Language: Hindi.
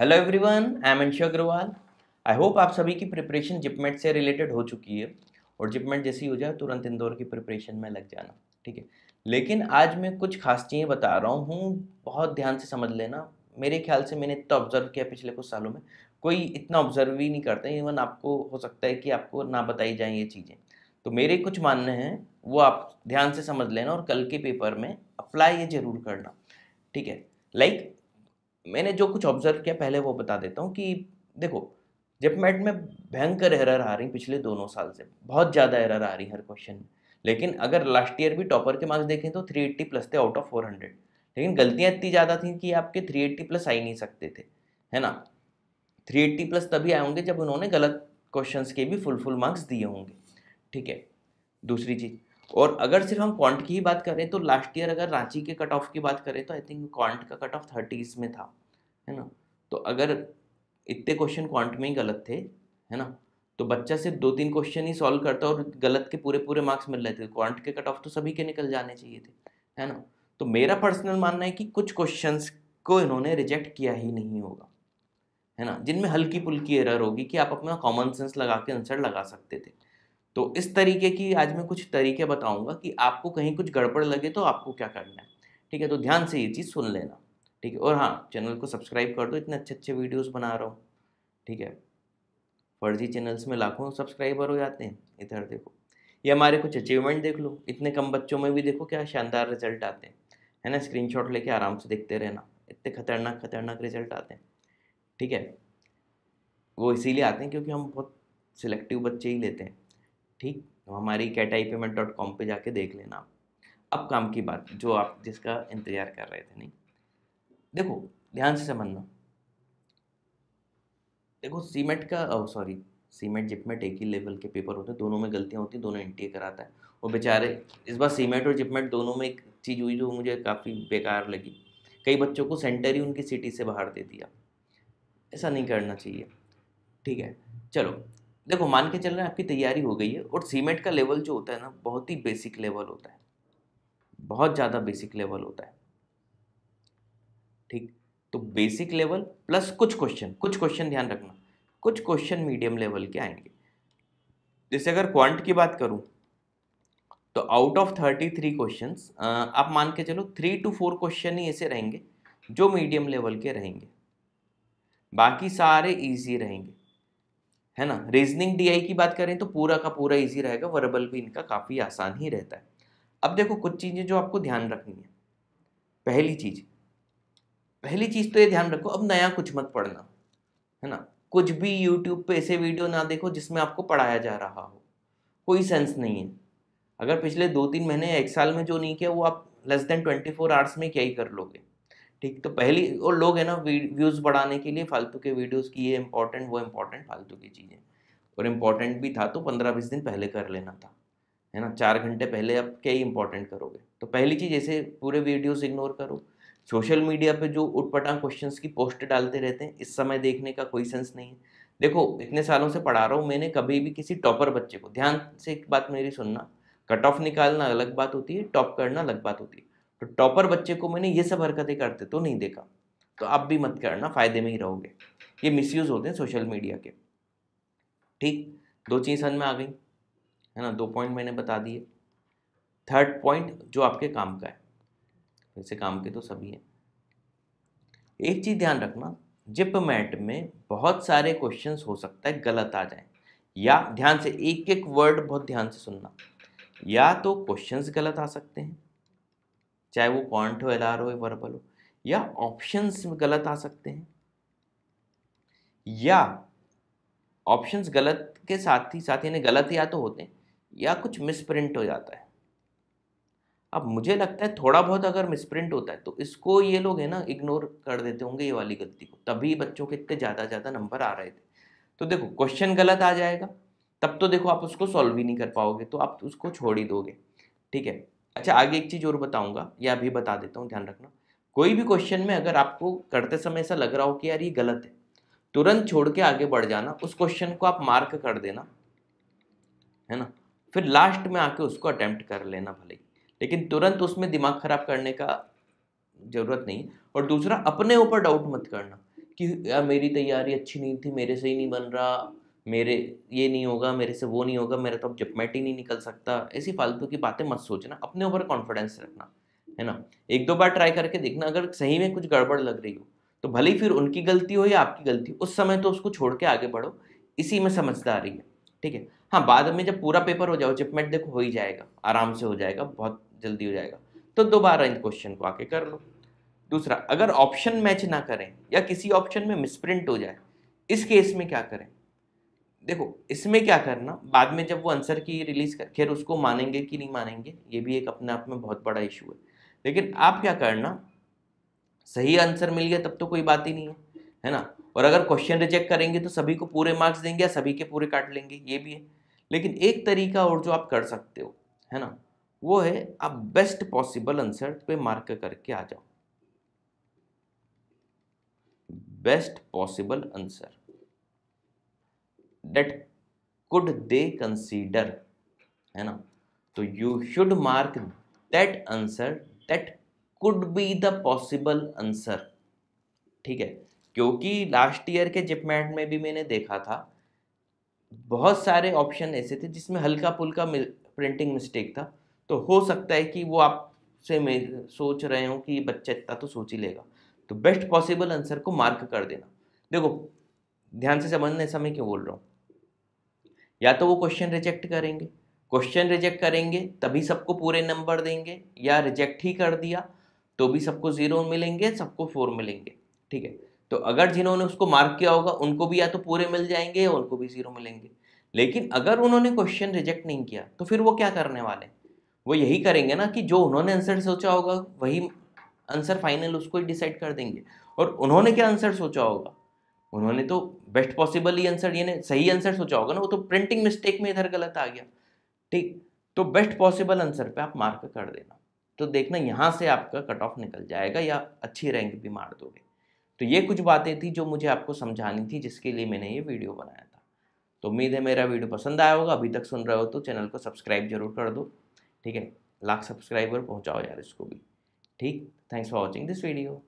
hello everyone I am Anshu Agrawal I hope आप सभी की प्रिपरेशन जिपमेट से रिलेटेड हो चुकी है और जिपमेट जैसी हो जाए तुरंत इंदौर की प्रिपरेशन में लग जाना ठीक है लेकिन आज मैं कुछ खास चीज़ें बता रहा हूँ बहुत ध्यान से समझ लेना मेरे ख्याल से मैंने इतना ऑब्जर्व किया पिछले कुछ सालों में कोई इतना ऑब्जर्व ही नहीं करता इवन आपको हो सकता है कि आपको ना बताई जाए ये चीज़ें तो मेरे कुछ मानने हैं वो आप ध्यान से समझ लेना और कल के पेपर में अप्लाई ये जरूर करना ठीक है लाइक like, मैंने जो कुछ ऑब्जर्व किया पहले वो बता देता हूँ कि देखो जब मैट में भयंकर एरर आ रही पिछले दोनों साल से बहुत ज़्यादा एरर आ रही हर क्वेश्चन में लेकिन अगर लास्ट ईयर भी टॉपर के मार्क्स देखें तो 380 प्लस थे आउट ऑफ 400 लेकिन गलतियाँ इतनी ज़्यादा थी कि आपके 380 प्लस आ ही नहीं सकते थे है ना 380 प्लस तभी आए होंगे जब उन्होंने गलत क्वेश्चंस के भी फुल फुल मार्क्स दिए होंगे ठीक है दूसरी चीज़ और अगर सिर्फ हम क्वांट की ही बात करें तो लास्ट ईयर अगर रांची के कट ऑफ की बात करें तो आई थिंक क्वांट का कट ऑफ थर्टीज़ में था है ना तो अगर इतने क्वेश्चन क्वांट में ही गलत थे है ना तो बच्चा सिर्फ दो तीन क्वेश्चन ही सॉल्व करता और गलत के पूरे पूरे मार्क्स मिल रहे थे क्वांट के कट ऑफ तो सभी के निकल जाने चाहिए थे है ना तो मेरा पर्सनल मानना है कि कुछ क्वेश्चन को इन्होंने रिजेक्ट किया ही नहीं होगा है ना जिनमें हल्की पुल्की एरर होगी कि आप अपना कॉमन सेंस लगा के आंसर लगा सकते थे तो इस तरीके की आज मैं कुछ तरीके बताऊंगा कि आपको कहीं कुछ गड़बड़ लगे तो आपको क्या करना है ठीक है तो ध्यान से ये चीज़ सुन लेना ठीक है और हाँ चैनल को सब्सक्राइब कर दो इतने अच्छे अच्छे वीडियोस बना रहा हूँ ठीक है फर्जी चैनल्स में लाखों सब्सक्राइबर हो जाते हैं इधर देखो ये हमारे कुछ अचीवमेंट देख लो इतने कम बच्चों में भी देखो क्या शानदार रिजल्ट आते हैं है ना स्क्रीन लेके आराम से देखते रहना इतने खतरनाक खतरनाक रिजल्ट आते हैं ठीक है वो इसीलिए आते हैं क्योंकि हम बहुत सिलेक्टिव बच्चे ही लेते हैं ठीक तो हमारी CAT I payment dot com पर जाके देख लेना आप अब काम की बात जो आप जिसका इंतज़ार कर रहे थे नहीं देखो ध्यान से समझना देखो सीमेंट का सॉरी सीमेंट जिपमेट एक ही लेवल के पेपर होते हैं दोनों में गलतियाँ होती हैं दोनों एनटीए कराता है और बेचारे इस बार सीमेंट और जिपमेट दोनों में एक चीज़ हुई जो मुझे काफ़ी बेकार लगी कई बच्चों को सेंटर ही उनकी सिटी से बाहर दे दिया ऐसा नहीं करना चाहिए ठीक है चलो देखो मान के चल रहे हैं आपकी तैयारी हो गई है और सीमेंट का लेवल जो होता है ना बहुत ही बेसिक लेवल होता है बहुत ज़्यादा बेसिक लेवल होता है ठीक तो बेसिक लेवल प्लस कुछ क्वेश्चन कुछ क्वेश्चन ध्यान रखना कुछ क्वेश्चन मीडियम लेवल के आएंगे जैसे अगर क्वांट की बात करूं तो out of thirty three question आप मान के चलो थ्री टू फोर क्वेश्चन ही ऐसे रहेंगे जो मीडियम लेवल के रहेंगे बाकी सारे इजी रहेंगे है ना रीजनिंग डीआई की बात करें तो पूरा का पूरा इजी रहेगा वर्बल भी इनका काफ़ी आसान ही रहता है अब देखो कुछ चीज़ें जो आपको ध्यान रखनी है पहली चीज़ पहली चीज़ तो ये ध्यान रखो अब नया कुछ मत पढ़ना है ना कुछ भी यूट्यूब पे ऐसे वीडियो ना देखो जिसमें आपको पढ़ाया जा रहा हो कोई सेंस नहीं है अगर पिछले दो तीन महीने एक साल में जो नहीं किया वो आप less than twenty four hours में क्या ही कर लोगे ठीक तो पहली और लोग है ना व्यूज़ बढ़ाने के लिए फालतू के वीडियोज़ की ये इम्पोर्टेंट वो इम्पोर्टेंट फालतू की चीज़ें और इम्पोर्टेंट भी था तो पंद्रह बीस दिन पहले कर लेना था है ना चार घंटे पहले आप क्या ही इम्पोर्टेंट करोगे तो पहली चीज़ ऐसे पूरे वीडियोज़ इग्नोर करो सोशल मीडिया पे जो उठपटा क्वेश्चंस की पोस्ट डालते रहते हैं इस समय देखने का कोई सेंस नहीं है देखो इतने सालों से पढ़ा रहा हूँ मैंने कभी भी किसी टॉपर बच्चे को ध्यान से एक बात मेरी सुनना कट ऑफ निकालना अलग बात होती है टॉप करना अलग बात होती है तो टॉपर बच्चे को मैंने ये सब हरकतें करते तो नहीं देखा तो आप भी मत करना फ़ायदे में ही रहोगे ये मिस होते हैं सोशल मीडिया के ठीक दो चीज़ समझ में आ गई है ना दो पॉइंट मैंने बता दिए थर्ड पॉइंट जो आपके काम का है वैसे काम के तो सभी हैं एक चीज़ ध्यान रखना जिप मैट में बहुत सारे क्वेश्चंस हो सकता है गलत आ जाए या ध्यान से एक एक वर्ड बहुत ध्यान से सुनना या तो क्वेश्चंस गलत आ सकते हैं चाहे वो क्वांट हो एल हो वर्बल हो या ऑप्शंस में गलत आ सकते हैं या ऑप्शंस गलत के साथ ही साथ यानी गलत या तो होते हैं या कुछ मिसप्रिंट हो जाता है अब मुझे लगता है थोड़ा बहुत अगर मिसप्रिंट होता है तो इसको ये लोग है ना इग्नोर कर देते होंगे ये वाली गलती को तभी बच्चों के इतने ज़्यादा ज़्यादा नंबर आ रहे थे तो देखो क्वेश्चन गलत आ जाएगा तब तो देखो आप उसको सॉल्व ही नहीं कर पाओगे तो आप उसको छोड़ ही दोगे ठीक है अच्छा आगे एक चीज़ और बताऊंगा या अभी बता देता हूँ ध्यान रखना कोई भी क्वेश्चन में अगर आपको करते समय ऐसा लग रहा हो कि यार ये गलत है तुरंत छोड़ के आगे बढ़ जाना उस क्वेश्चन को आप मार्क कर देना है ना फिर लास्ट में आके उसको अटैम्प्ट कर लेना भले ही लेकिन तुरंत उसमें दिमाग ख़राब करने का ज़रूरत नहीं और दूसरा अपने ऊपर डाउट मत करना कि यार मेरी तैयारी अच्छी नहीं थी मेरे से ही नहीं बन रहा मेरे ये नहीं होगा मेरे से वो नहीं होगा मेरा तो अब जपमेट ही नहीं निकल सकता ऐसी फालतू की बातें मत सोचना अपने ऊपर कॉन्फिडेंस रखना है ना एक दो बार ट्राई करके देखना अगर सही में कुछ गड़बड़ लग रही हो तो भले ही फिर उनकी गलती हो या आपकी गलती हो उस समय तो उसको छोड़ के आगे बढ़ो इसी में समझदारी है ठीक है हाँ बाद में जब पूरा पेपर हो जाओ चिपमेट देखो हो ही जाएगा आराम से हो जाएगा बहुत जल्दी हो जाएगा तो दोबारा इन क्वेश्चन को आके कर लो दूसरा अगर ऑप्शन मैच ना करें या किसी ऑप्शन में मिसप्रिंट हो जाए इस केस में क्या करें देखो इसमें क्या करना बाद में जब वो आंसर की रिलीज कर खैर उसको मानेंगे कि नहीं मानेंगे ये भी एक अपने आप में बहुत बड़ा इशू है लेकिन आप क्या करना सही आंसर मिल गया तब तो कोई बात ही नहीं है है ना और अगर क्वेश्चन रिजेक्ट करेंगे तो सभी को पूरे मार्क्स देंगे या सभी के पूरे काट लेंगे ये भी है लेकिन एक तरीका और जो आप कर सकते हो है ना वो है आप बेस्ट पॉसिबल आंसर पे मार्क करके आ जाओ best possible answer that could they consider है ना तो you should mark that answer that could be the possible answer ठीक है क्योंकि लास्ट ईयर के जिपमैट में भी मैंने देखा था बहुत सारे ऑप्शन ऐसे थे जिसमें हल्का पुल्का प्रिंटिंग मिस्टेक था तो हो सकता है कि वो आप से मैं सोच रहे हो कि बच्चा इतना तो सोच ही लेगा तो बेस्ट पॉसिबल आंसर को मार्क कर देना देखो ध्यान से समझने समय क्यों बोल रहा हूँ या तो वो क्वेश्चन रिजेक्ट करेंगे क्वेश्चन रिजेक्ट करेंगे तभी सबको पूरे नंबर देंगे या रिजेक्ट ही कर दिया तो भी सबको ज़ीरो मिलेंगे सबको फोर मिलेंगे ठीक है तो अगर जिन्होंने उसको मार्क किया होगा उनको भी या तो पूरे मिल जाएंगे या उनको भी ज़ीरो मिलेंगे लेकिन अगर उन्होंने क्वेश्चन रिजेक्ट नहीं किया तो फिर वो क्या करने वाले वो यही करेंगे ना कि जो उन्होंने आंसर सोचा होगा वही आंसर फाइनल उसको डिसाइड कर देंगे और उन्होंने क्या आंसर सोचा होगा उन्होंने तो बेस्ट पॉसिबल ही आंसर यानी सही आंसर सोचा होगा ना वो तो प्रिंटिंग मिस्टेक में इधर गलत आ गया ठीक तो बेस्ट पॉसिबल आंसर पे आप मार्क कर देना तो देखना यहाँ से आपका कट ऑफ निकल जाएगा या अच्छी रैंक भी मार दोगे तो ये कुछ बातें थी जो मुझे आपको समझानी थी जिसके लिए मैंने ये वीडियो बनाया था तो उम्मीद है मेरा वीडियो पसंद आया होगा अभी तक सुन रहे हो तो चैनल को सब्सक्राइब जरूर कर दो ठीक है लाख सब्सक्राइबर पहुँचाओ यार इसको भी ठीक thanks for watching this video